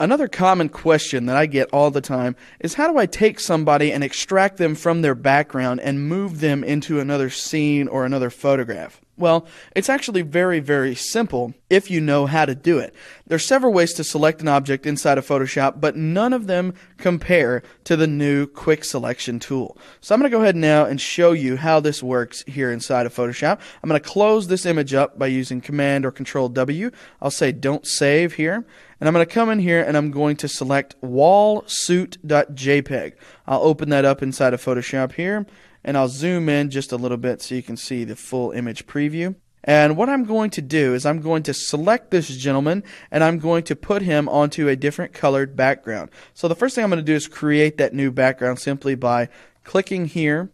Another common question that I get all the time is how do I take somebody and extract them from their background and move them into another scene or another photograph? Well, it's actually very, very simple if you know how to do it. There's several ways to select an object inside of Photoshop, but none of them compare to the new quick selection tool. So I'm going to go ahead now and show you how this works here inside of Photoshop. I'm going to close this image up by using Command or Control W. I'll say don't save here. And I'm going to come in here and I'm going to select wallsuit.jpg. I'll open that up inside of Photoshop here and I'll zoom in just a little bit so you can see the full image preview. And what I'm going to do is I'm going to select this gentleman and I'm going to put him onto a different colored background. So the first thing I'm going to do is create that new background simply by clicking here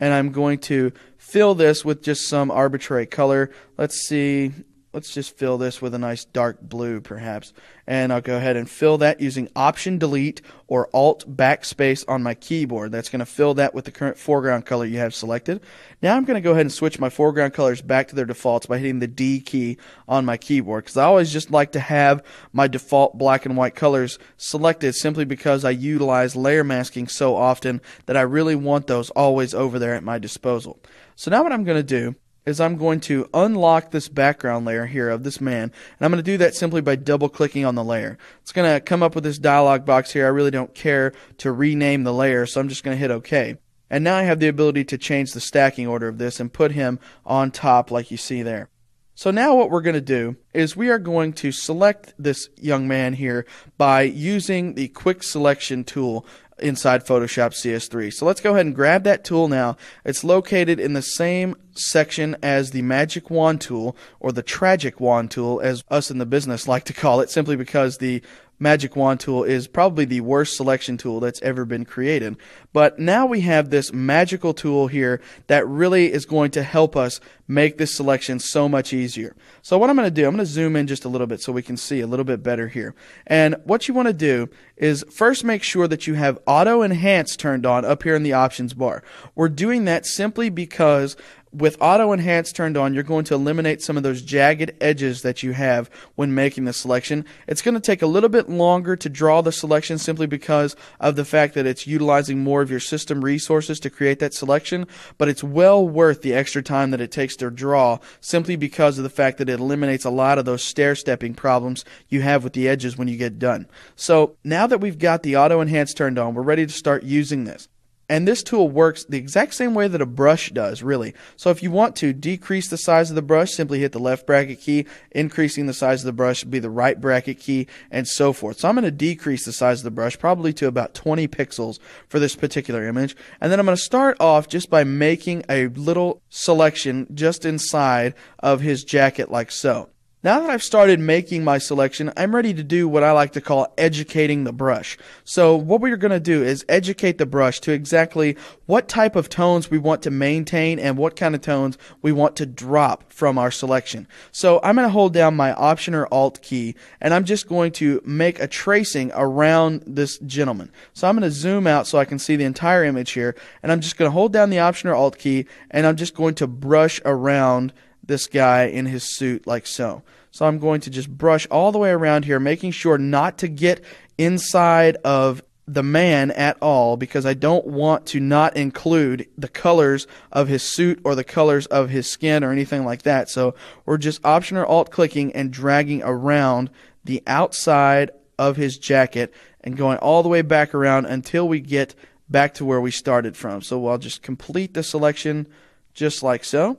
and I'm going to fill this with just some arbitrary color. Let's see, let's just fill this with a nice dark blue perhaps. And I'll go ahead and fill that using Option Delete or Alt Backspace on my keyboard. That's going to fill that with the current foreground color you have selected. Now I'm going to go ahead and switch my foreground colors back to their defaults by hitting the D key on my keyboard because I always just like to have my default black and white colors selected simply because I utilize layer masking so often that I really want those always over there at my disposal. So now what I'm going to do is I'm going to unlock this background layer here of this man. And I'm going to do that simply by double clicking on the layer. It's going to come up with this dialog box here. I really don't care to rename the layer, so I'm just going to hit OK. And now I have the ability to change the stacking order of this and put him on top like you see there. So now what we're going to do is we are going to select this young man here by using the quick selection tool inside Photoshop CS3. So let's go ahead and grab that tool now. It's located in the same section as the magic wand tool or the tragic wand tool as us in the business like to call it simply because the Magic Wand tool is probably the worst selection tool that's ever been created. But now we have this magical tool here that really is going to help us make this selection so much easier. So what I'm going to do, I'm going to zoom in just a little bit so we can see a little bit better here. And what you want to do is first make sure that you have auto enhance turned on up here in the options bar. We're doing that simply because with auto enhance turned on, you're going to eliminate some of those jagged edges that you have when making the selection. It's going to take a little bit longer to draw the selection simply because of the fact that it's utilizing more of your system resources to create that selection, but it's well worth the extra time that it takes to draw simply because of the fact that it eliminates a lot of those stair stepping problems you have with the edges when you get done. So now that we've got the auto enhance turned on, we're ready to start using this. And this tool works the exact same way that a brush does, really. So if you want to decrease the size of the brush, simply hit the left bracket key. Increasing the size of the brush would be the right bracket key, and so forth. So I'm going to decrease the size of the brush probably to about 20 pixels for this particular image. And then I'm going to start off just by making a little selection just inside of his jacket like so. Now that I've started making my selection, I'm ready to do what I like to call educating the brush. So what we're going to do is educate the brush to exactly what type of tones we want to maintain and what kind of tones we want to drop from our selection. So I'm going to hold down my Option or Alt key and I'm just going to make a tracing around this gentleman. So I'm going to zoom out so I can see the entire image here and I'm just going to hold down the Option or Alt key and I'm just going to brush around this guy in his suit like so. So I'm going to just brush all the way around here, making sure not to get inside of the man at all because I don't want to not include the colors of his suit or the colors of his skin or anything like that. So we're just option or alt clicking and dragging around the outside of his jacket and going all the way back around until we get back to where we started from. So I'll just complete the selection just like so.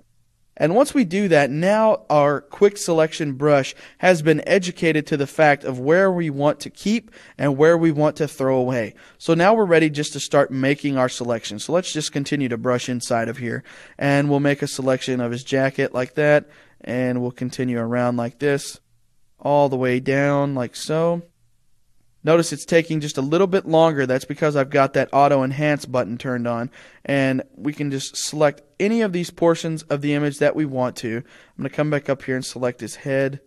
And once we do that, now our quick selection brush has been educated to the fact of where we want to keep and where we want to throw away. So now we're ready just to start making our selection. So let's just continue to brush inside of here. And we'll make a selection of his jacket like that. And we'll continue around like this all the way down like so. Notice it's taking just a little bit longer. That's because I've got that auto enhance button turned on. And we can just select any of these portions of the image that we want to. I'm going to come back up here and select his head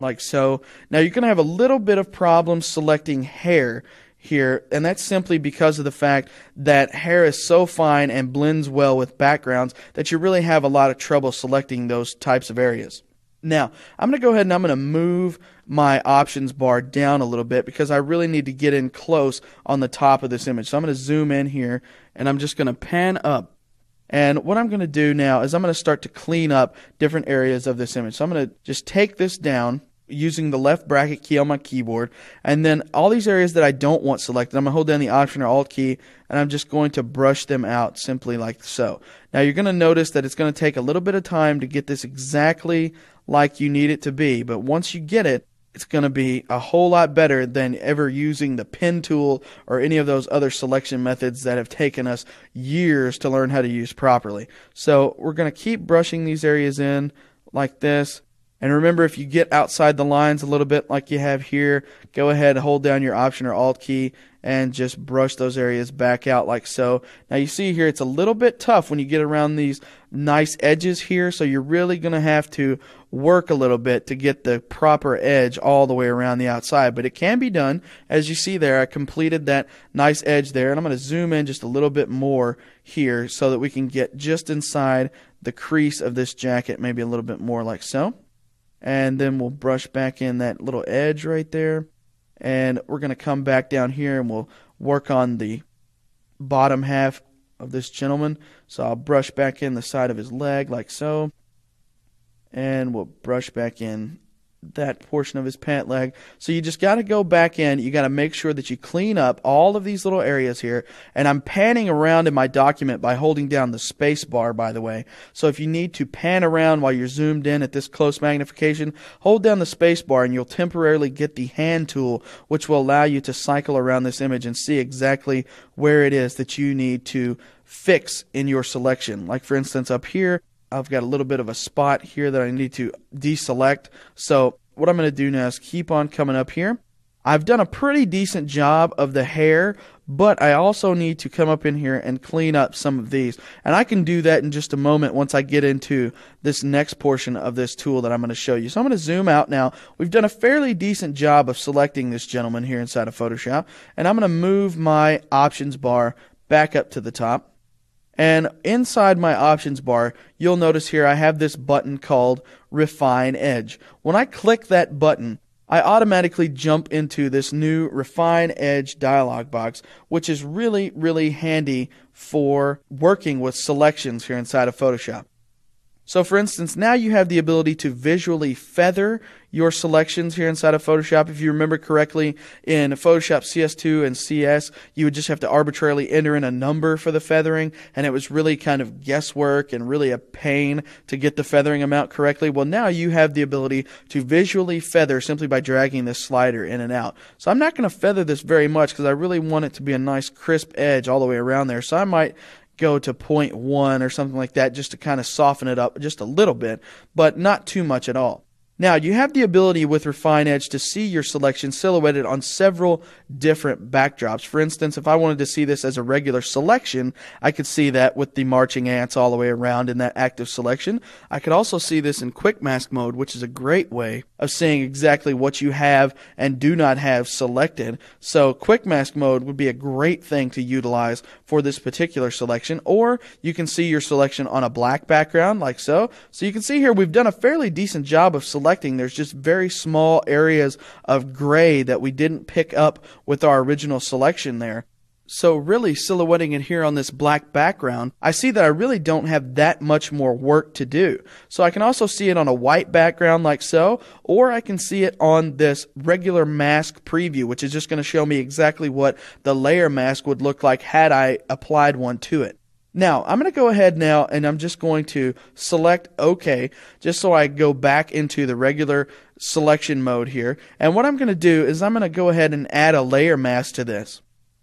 like so. Now you're going to have a little bit of problem selecting hair here, and that's simply because of the fact that hair is so fine and blends well with backgrounds that you really have a lot of trouble selecting those types of areas. Now, I'm going to go ahead and I'm going to move my options bar down a little bit because I really need to get in close on the top of this image. So I'm going to zoom in here and I'm just going to pan up. And what I'm going to do now is I'm going to start to clean up different areas of this image. So I'm going to just take this down using the left bracket key on my keyboard. And then all these areas that I don't want selected, I'm going to hold down the Option or Alt key, and I'm just going to brush them out simply like so. Now you're going to notice that it's going to take a little bit of time to get this exactly like you need it to be. But once you get it, it's going to be a whole lot better than ever using the pen tool or any of those other selection methods that have taken us years to learn how to use properly. So we're going to keep brushing these areas in like this. And remember, if you get outside the lines a little bit like you have here, go ahead, hold down your Option or Alt key, and just brush those areas back out like so. Now you see here, it's a little bit tough when you get around these nice edges here, so you're really going to have to work a little bit to get the proper edge all the way around the outside, but it can be done. As you see there, I completed that nice edge there, and I'm going to zoom in just a little bit more here so that we can get just inside the crease of this jacket, maybe a little bit more like so. And then we'll brush back in that little edge right there, and we're going to come back down here and we'll work on the bottom half of this gentleman. So I'll brush back in the side of his leg like so. And we'll brush back in that portion of his pant leg. So you just got to go back in. You got to make sure that you clean up all of these little areas here. And I'm panning around in my document by holding down the space bar, by the way. So if you need to pan around while you're zoomed in at this close magnification, hold down the space bar and you'll temporarily get the hand tool, which will allow you to cycle around this image and see exactly where it is that you need to fix in your selection. Like for instance, up here, I've got a little bit of a spot here that I need to deselect. So what I'm going to do now is keep on coming up here. I've done a pretty decent job of the hair, but I also need to come up in here and clean up some of these. And I can do that in just a moment once I get into this next portion of this tool that I'm going to show you. So I'm going to zoom out now. We've done a fairly decent job of selecting this gentleman here inside of Photoshop. And I'm going to move my options bar back up to the top. And inside my options bar, you'll notice here I have this button called Refine Edge. When I click that button, I automatically jump into this new Refine Edge dialog box, which is really, really handy for working with selections here inside of Photoshop. So for instance, now you have the ability to visually feather your selections here inside of Photoshop. If you remember correctly, in Photoshop CS2 and CS, you would just have to arbitrarily enter in a number for the feathering, and it was really kind of guesswork and really a pain to get the feathering amount correctly. Well, now you have the ability to visually feather simply by dragging this slider in and out. So I'm not going to feather this very much because I really want it to be a nice crisp edge all the way around there. So I might go to 0.1 or something like that just to kind of soften it up just a little bit, but not too much at all. Now, you have the ability with Refine Edge to see your selection silhouetted on several different backdrops. For instance, if I wanted to see this as a regular selection, I could see that with the marching ants all the way around in that active selection. I could also see this in quick mask mode, which is a great way of seeing exactly what you have and do not have selected. So quick mask mode would be a great thing to utilize for this particular selection, or you can see your selection on a black background like so. So you can see here we've done a fairly decent job of selecting selecting. There's just very small areas of gray that we didn't pick up with our original selection there. So really silhouetting it here on this black background, I see that I really don't have that much more work to do. So I can also see it on a white background like so, or I can see it on this regular mask preview, which is just going to show me exactly what the layer mask would look like had I applied one to it. Now, I'm going to go ahead now and I'm just going to select OK, just so I go back into the regular selection mode here. And what I'm going to do is I'm going to go ahead and add a layer mask to this.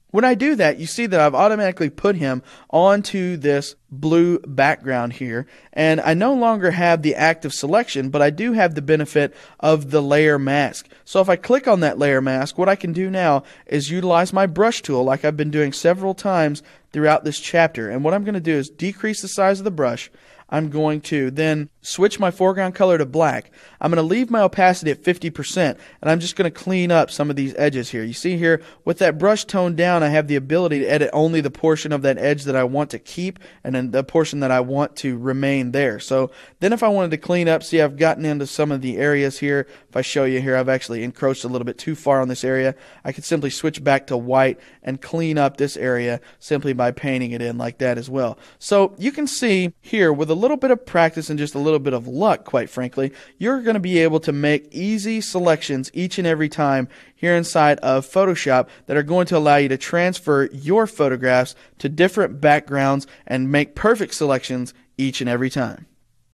When I do that, you see that I've automatically put him onto this blue background here, and I no longer have the active selection, but I do have the benefit of the layer mask. So if I click on that layer mask, what I can do now is utilize my brush tool like I've been doing several times throughout this chapter. And what I'm going to do is decrease the size of the brush I'm going to then switch my foreground color to black. I'm going to leave my opacity at 50%, and I'm just going to clean up some of these edges here. You see here, with that brush toned down, I have the ability to edit only the portion of that edge that I want to keep and then the portion that I want to remain there. So then if I wanted to clean up, see I've gotten into some of the areas here. If I show you here, I've actually encroached a little bit too far on this area. I could simply switch back to white and clean up this area simply by painting it in like that as well. So you can see here with a a little bit of practice and just a little bit of luck, quite frankly, you're going to be able to make easy selections each and every time here inside of Photoshop that are going to allow you to transfer your photographs to different backgrounds and make perfect selections each and every time.